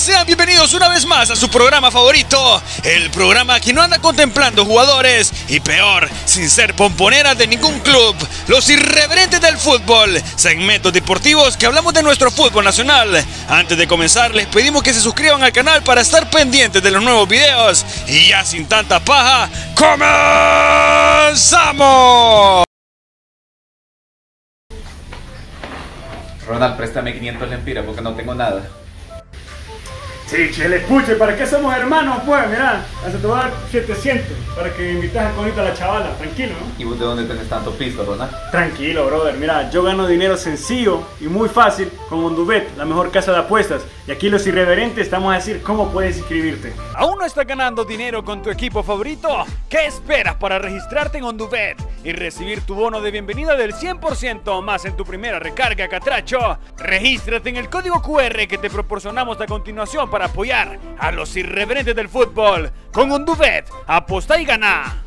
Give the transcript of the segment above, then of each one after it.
Sean bienvenidos una vez más a su programa favorito, el programa que no anda contemplando jugadores y peor, sin ser pomponeras de ningún club, los irreverentes del fútbol, segmentos deportivos que hablamos de nuestro fútbol nacional. Antes de comenzar, les pedimos que se suscriban al canal para estar pendientes de los nuevos videos y ya sin tanta paja, comenzamos. Ronald, préstame 500 lempiras porque no tengo nada. Sí, che, le escuche, ¿para qué somos hermanos, pues? Mirá, hasta te a dar 700 para que invitas a a la chavala, tranquilo, ¿no? ¿Y vos de dónde tenés tanto pisto, Ronald? Tranquilo, brother, mira, yo gano dinero sencillo y muy fácil con Ondubet, la mejor casa de apuestas. Y aquí los irreverentes estamos a decir cómo puedes inscribirte. ¿Aún no estás ganando dinero con tu equipo favorito? ¿Qué esperas para registrarte en Ondubet? y recibir tu bono de bienvenida del 100% más en tu primera recarga, catracho. Regístrate en el código QR que te proporcionamos a continuación para apoyar a los irreverentes del fútbol. Con un duvet, aposta y gana.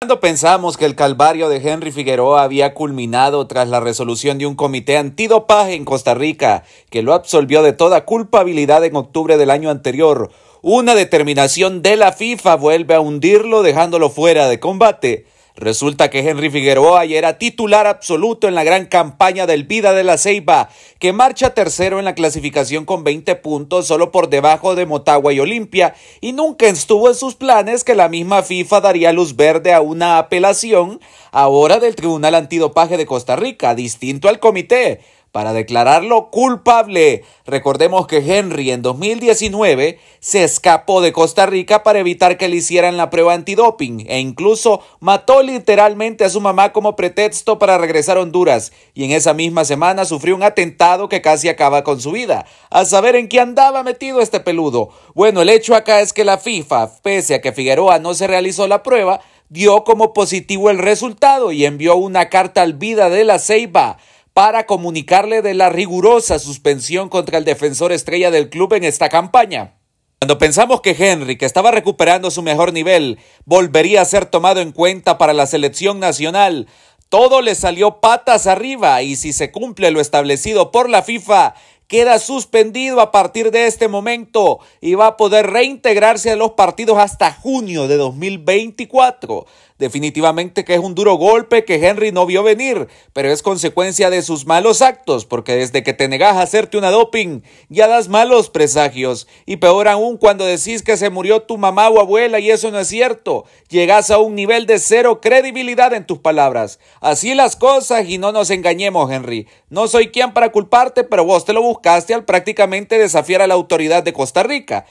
Cuando pensamos que el calvario de Henry Figueroa había culminado tras la resolución de un comité antidopaje en Costa Rica, que lo absolvió de toda culpabilidad en octubre del año anterior, una determinación de la FIFA vuelve a hundirlo dejándolo fuera de combate. Resulta que Henry Figueroa ya era titular absoluto en la gran campaña del Vida de la Ceiba, que marcha tercero en la clasificación con 20 puntos solo por debajo de Motagua y Olimpia, y nunca estuvo en sus planes que la misma FIFA daría luz verde a una apelación ahora del Tribunal Antidopaje de Costa Rica, distinto al comité, para declararlo culpable. Recordemos que Henry en 2019 se escapó de Costa Rica para evitar que le hicieran la prueba antidoping e incluso mató literalmente a su mamá como pretexto para regresar a Honduras y en esa misma semana sufrió un atentado que casi acaba con su vida. A saber en qué andaba metido este peludo. Bueno, el hecho acá es que la FIFA, pese a que Figueroa no se realizó la prueba, dio como positivo el resultado y envió una carta al vida de la Ceiba para comunicarle de la rigurosa suspensión contra el defensor estrella del club en esta campaña. Cuando pensamos que Henry, que estaba recuperando su mejor nivel, volvería a ser tomado en cuenta para la selección nacional, todo le salió patas arriba y si se cumple lo establecido por la FIFA, queda suspendido a partir de este momento y va a poder reintegrarse a los partidos hasta junio de 2024. Definitivamente que es un duro golpe que Henry no vio venir, pero es consecuencia de sus malos actos, porque desde que te negas a hacerte una doping, ya das malos presagios. Y peor aún cuando decís que se murió tu mamá o abuela y eso no es cierto. llegas a un nivel de cero credibilidad en tus palabras. Así las cosas y no nos engañemos, Henry. No soy quien para culparte, pero vos te lo buscaste al prácticamente desafiar a la autoridad de Costa Rica.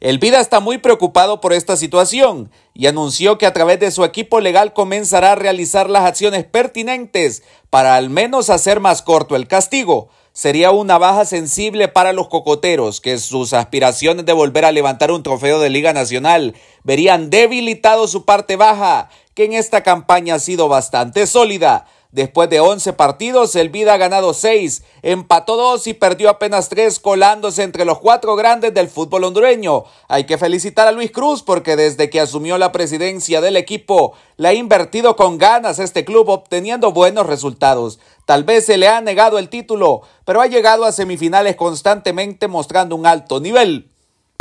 El Vida está muy preocupado por esta situación y anunció que a través de su equipo legal comenzará a realizar las acciones pertinentes para al menos hacer más corto el castigo. Sería una baja sensible para los cocoteros, que sus aspiraciones de volver a levantar un trofeo de Liga Nacional verían debilitado su parte baja, que en esta campaña ha sido bastante sólida. Después de 11 partidos, el Vida ha ganado 6, empató 2 y perdió apenas 3, colándose entre los cuatro grandes del fútbol hondureño. Hay que felicitar a Luis Cruz porque desde que asumió la presidencia del equipo, la ha invertido con ganas este club obteniendo buenos resultados. Tal vez se le ha negado el título, pero ha llegado a semifinales constantemente mostrando un alto nivel.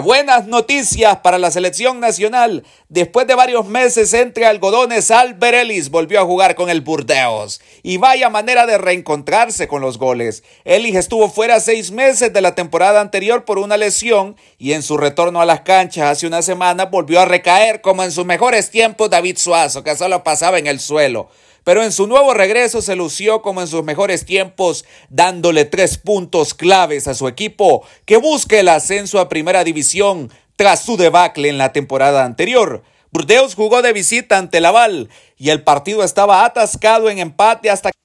Buenas noticias para la selección nacional. Después de varios meses entre algodones, Ellis volvió a jugar con el Burdeos. Y vaya manera de reencontrarse con los goles. Ellis estuvo fuera seis meses de la temporada anterior por una lesión y en su retorno a las canchas hace una semana volvió a recaer como en sus mejores tiempos David Suazo, que solo pasaba en el suelo pero en su nuevo regreso se lució como en sus mejores tiempos, dándole tres puntos claves a su equipo que busca el ascenso a primera división tras su debacle en la temporada anterior. Burdeos jugó de visita ante Laval y el partido estaba atascado en empate hasta que